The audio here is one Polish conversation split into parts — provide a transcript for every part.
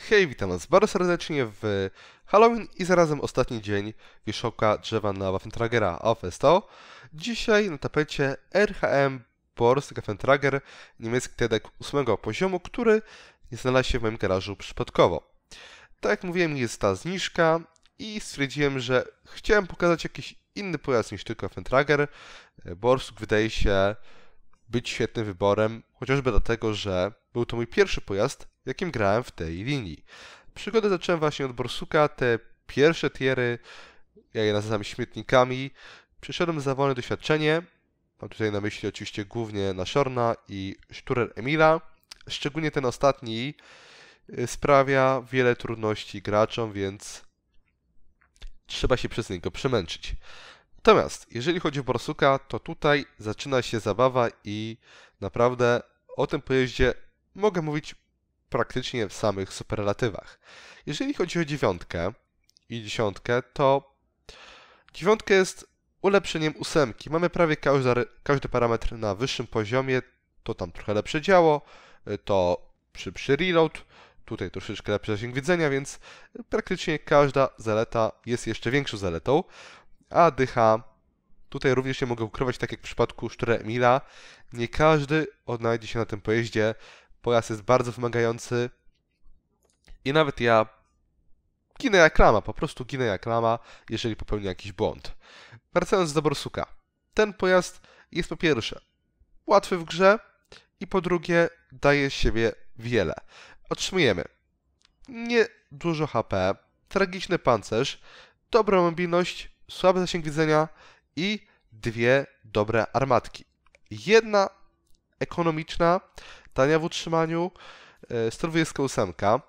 Hej, witam Was bardzo serdecznie w Halloween i zarazem ostatni dzień wierzchołka drzewa na Waffentragera Aufesto. Dzisiaj na tapecie RHM Borst Waffentrager, niemiecki TEDek 8 poziomu, który znalazł się w moim garażu przypadkowo. Tak jak mówiłem, jest ta zniżka i stwierdziłem, że chciałem pokazać jakiś inny pojazd niż tylko Waffentrager. Borsuk wydaje się być świetnym wyborem, chociażby dlatego, że był to mój pierwszy pojazd, jakim grałem w tej linii. Przygodę zacząłem właśnie od Borsuka, te pierwsze tiery, ja je nazywam śmietnikami, przyszedłem za wolne doświadczenie, mam tutaj na myśli oczywiście głównie Nashorna i Sturer Emila, szczególnie ten ostatni y, sprawia wiele trudności graczom, więc trzeba się przez niego przemęczyć. Natomiast jeżeli chodzi o Borsuka, to tutaj zaczyna się zabawa i naprawdę o tym pojeździe mogę mówić praktycznie w samych superlatywach. Jeżeli chodzi o dziewiątkę i dziesiątkę, to dziewiątka jest ulepszeniem ósemki. Mamy prawie każdy, każdy parametr na wyższym poziomie, to tam trochę lepsze działo, y, to szybszy reload, tutaj troszeczkę lepszy zasięg widzenia, więc praktycznie każda zaleta jest jeszcze większą zaletą. A dycha. Tutaj również się mogę ukrywać, tak jak w przypadku Szczura Emila. Nie każdy odnajdzie się na tym pojeździe. Pojazd jest bardzo wymagający. I nawet ja ginę jak lama, po prostu ginę jak lama, jeżeli popełnię jakiś błąd. Wracając do Borsuka. Ten pojazd jest po pierwsze łatwy w grze i po drugie daje siebie wiele. Otrzymujemy nie dużo HP, tragiczny pancerz, dobrą mobilność, słaby zasięg widzenia i dwie dobre armatki. Jedna ekonomiczna, tania w utrzymaniu, e, sterowuje z kołsemka.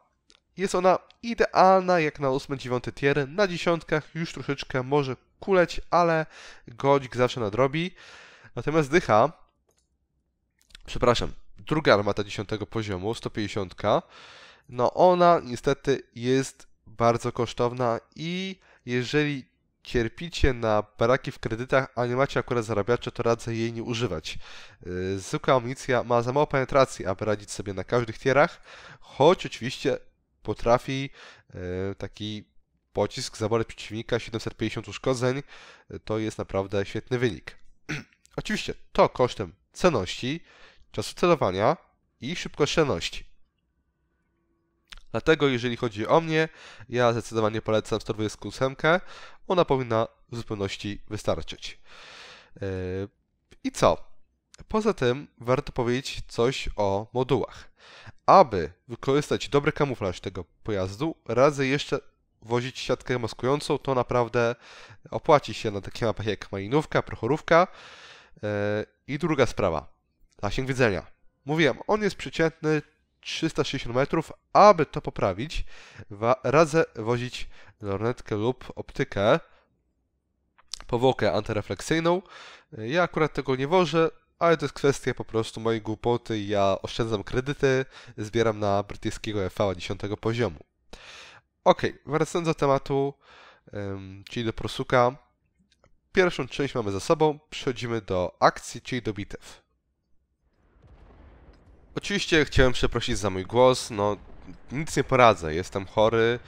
Jest ona idealna jak na 8-9 tier, na dziesiątkach już troszeczkę może kuleć, ale godzik zawsze nadrobi. Natomiast dycha, przepraszam, druga armata 10 poziomu, 150, no ona niestety jest bardzo kosztowna i jeżeli cierpicie na baraki w kredytach, a nie macie akurat zarabiać, to radzę jej nie używać. Y, Zwykła amunicja ma za mało penetracji, aby radzić sobie na każdych tierach, choć oczywiście potrafi y, taki pocisk zaborać przeciwnika 750 uszkodzeń. Y, to jest naprawdę świetny wynik. oczywiście to kosztem cenności, czasu celowania i szybkościości. Dlatego jeżeli chodzi o mnie, ja zdecydowanie polecam 128. Ona powinna w zupełności wystarczyć. Yy, I co? Poza tym warto powiedzieć coś o modułach. Aby wykorzystać dobry kamuflaż tego pojazdu, razy jeszcze wozić siatkę maskującą, to naprawdę opłaci się na takie mapach jak malinówka, prochorówka. Yy, I druga sprawa, zasięg widzenia. Mówiłem, on jest przeciętny, 360 metrów, aby to poprawić, radzę wozić lornetkę lub optykę, powłokę antyrefleksyjną. Ja akurat tego nie wożę, ale to jest kwestia po prostu mojej głupoty. Ja oszczędzam kredyty, zbieram na brytyjskiego EV 10 poziomu. Ok, wracając do tematu, czyli do prosuka. Pierwszą część mamy za sobą, przechodzimy do akcji, czyli do bitew. Oczywiście chciałem przeprosić za mój głos, no nic nie poradzę, jestem chory.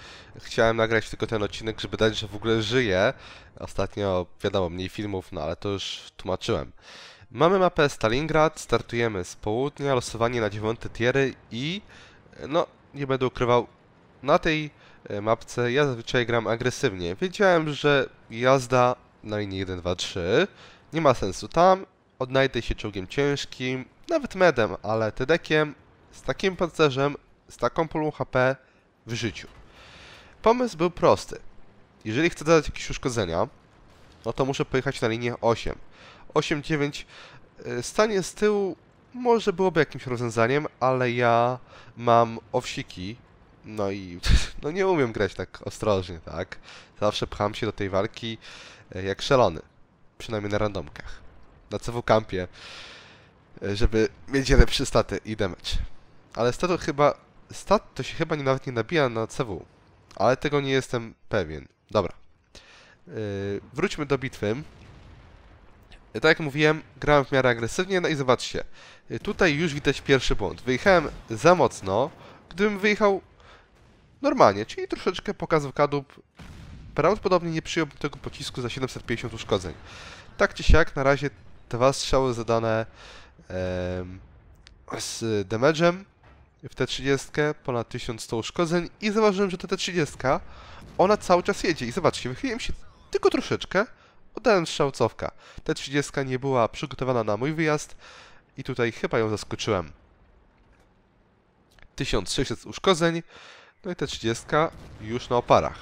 Chciałem nagrać tylko ten odcinek, żeby dać, że w ogóle żyję. Ostatnio, wiadomo, mniej filmów, no ale to już tłumaczyłem. Mamy mapę Stalingrad, startujemy z południa, losowanie na 9 tiery i... No, nie będę ukrywał, na tej e, mapce ja zazwyczaj gram agresywnie. Wiedziałem, że jazda na linii 1, 2, 3 nie ma sensu tam, odnajdę się czołgiem ciężkim, nawet medem, ale Tedekiem z takim pancerzem, z taką pulą HP w życiu. Pomysł był prosty. Jeżeli chcę zadać jakieś uszkodzenia, no to muszę pojechać na linię 8. 8-9 y, stanie z tyłu może byłoby jakimś rozwiązaniem, ale ja mam owsiki, no i no nie umiem grać tak ostrożnie, tak? Zawsze pcham się do tej walki y, jak szalony, przynajmniej na randomkach. Na CW Campie. E, żeby mieć lepsze staty i damage. Ale stat to chyba... Stat to się chyba nawet nie nabija na CW. Ale tego nie jestem pewien. Dobra. Yy, wróćmy do bitwy. E, tak jak mówiłem, grałem w miarę agresywnie, no i zobaczcie. Tutaj już widać pierwszy błąd. Wyjechałem za mocno. Gdybym wyjechał normalnie, czyli troszeczkę pokazał kadłub, prawdopodobnie nie przyjąłbym tego pocisku za 750 uszkodzeń. Tak czy siak, na razie dwa strzały zadane z damage'em w T30, ponad 1100 uszkodzeń i zauważyłem, że ta T30, ona cały czas jedzie i zobaczcie, wychyliłem się tylko troszeczkę, oddałem strzałcowka. T30 nie była przygotowana na mój wyjazd i tutaj chyba ją zaskoczyłem. 1600 uszkodzeń, no i T30 już na oparach.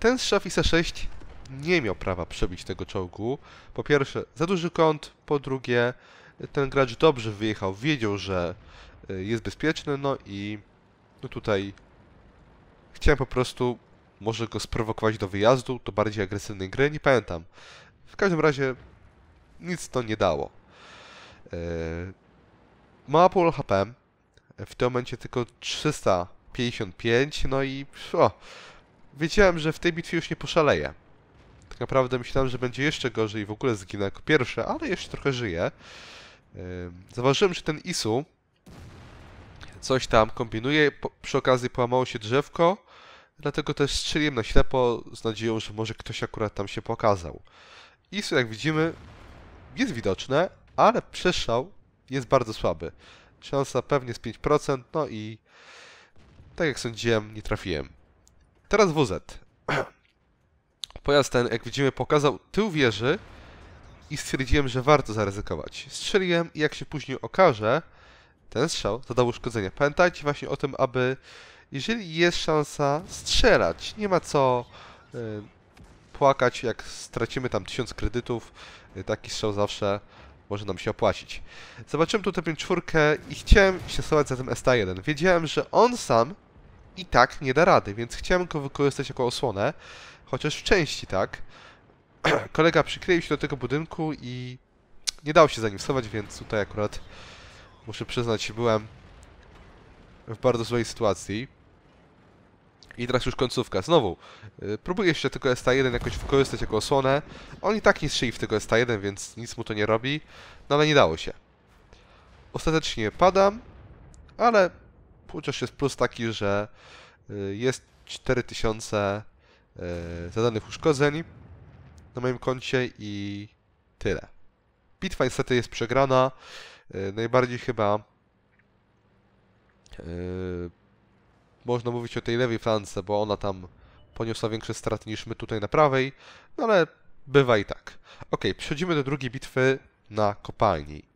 Ten strzał ISA-6 nie miał prawa przebić tego czołgu. Po pierwsze, za duży kąt, po drugie, ten gracz dobrze wyjechał, wiedział, że y, jest bezpieczny, no i no tutaj chciałem po prostu może go sprowokować do wyjazdu, do bardziej agresywnej gry, nie pamiętam. W każdym razie nic to nie dało. Y, ma pół HP, w tym momencie tylko 355, no i o, wiedziałem, że w tej bitwie już nie poszaleję. Tak naprawdę myślałem, że będzie jeszcze gorzej i w ogóle zginę jako pierwsze, ale jeszcze trochę żyje. Zauważyłem, że ten Isu coś tam kombinuje, po, przy okazji połamało się drzewko, dlatego też strzeliłem na ślepo z nadzieją, że może ktoś akurat tam się pokazał. Isu, jak widzimy, jest widoczne, ale przeszał jest bardzo słaby. Szansa pewnie z 5%, no i tak jak sądziłem, nie trafiłem. Teraz WZ. Pojazd ten, jak widzimy, pokazał tył wieży, i stwierdziłem, że warto zaryzykować. Strzeliłem i jak się później okaże, ten strzał zadał uszkodzenie. Pamiętajcie właśnie o tym, aby jeżeli jest szansa strzelać, nie ma co y, płakać, jak stracimy tam tysiąc kredytów, y, taki strzał zawsze może nam się opłacić. Zobaczyłem tu tę 5 i chciałem się stosować za tym STA1. Wiedziałem, że on sam i tak nie da rady, więc chciałem go wykorzystać jako osłonę, chociaż w części tak. kolega przykleił się do tego budynku i nie dało się za nim schować, więc tutaj akurat muszę przyznać, byłem w bardzo złej sytuacji. I teraz już końcówka. Znowu, yy, próbuję jeszcze tego STA1 jakoś wykorzystać jako osłonę. On i tak nie strzeli w tego STA1, więc nic mu to nie robi. No ale nie dało się. Ostatecznie padam, ale chociaż jest plus taki, że yy, jest 4000 yy, zadanych uszkodzeń na moim koncie i tyle. Bitwa niestety jest przegrana. E, najbardziej chyba yy, można mówić o tej lewej flance, bo ona tam poniosła większe straty niż my tutaj na prawej, no ale bywa i tak. Ok, przechodzimy do drugiej bitwy na kopalni.